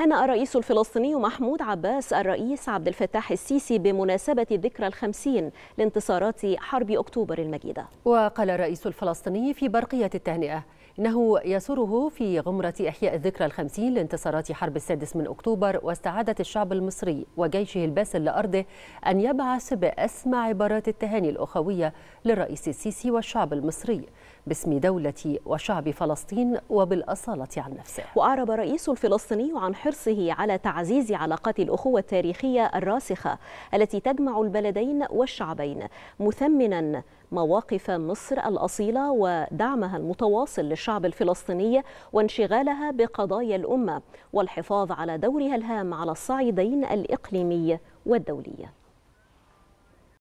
هنأ الرئيس الفلسطيني محمود عباس الرئيس عبد الفتاح السيسي بمناسبة الذكرى الخمسين لانتصارات حرب أكتوبر المجيدة وقال الرئيس الفلسطيني في برقية التهنئة إنه يسره في غمرة إحياء الذكرى الخمسين لانتصارات حرب السادس من أكتوبر واستعادة الشعب المصري وجيشه الباسل لأرضه أن يبعث بأسمى عبارات التهاني الأخوية للرئيس السيسي والشعب المصري باسم دولة وشعب فلسطين وبالأصالة عن نفسه وأعرب الرئيس الفلسطيني عن حرصه على تعزيز علاقات الأخوة التاريخية الراسخة التي تجمع البلدين والشعبين مثمنا مواقف مصر الأصيلة ودعمها المتواصل للشعب الشعب الفلسطيني وانشغالها بقضايا الأمة والحفاظ على دورها الهام على الصعيدين الإقليمي والدولي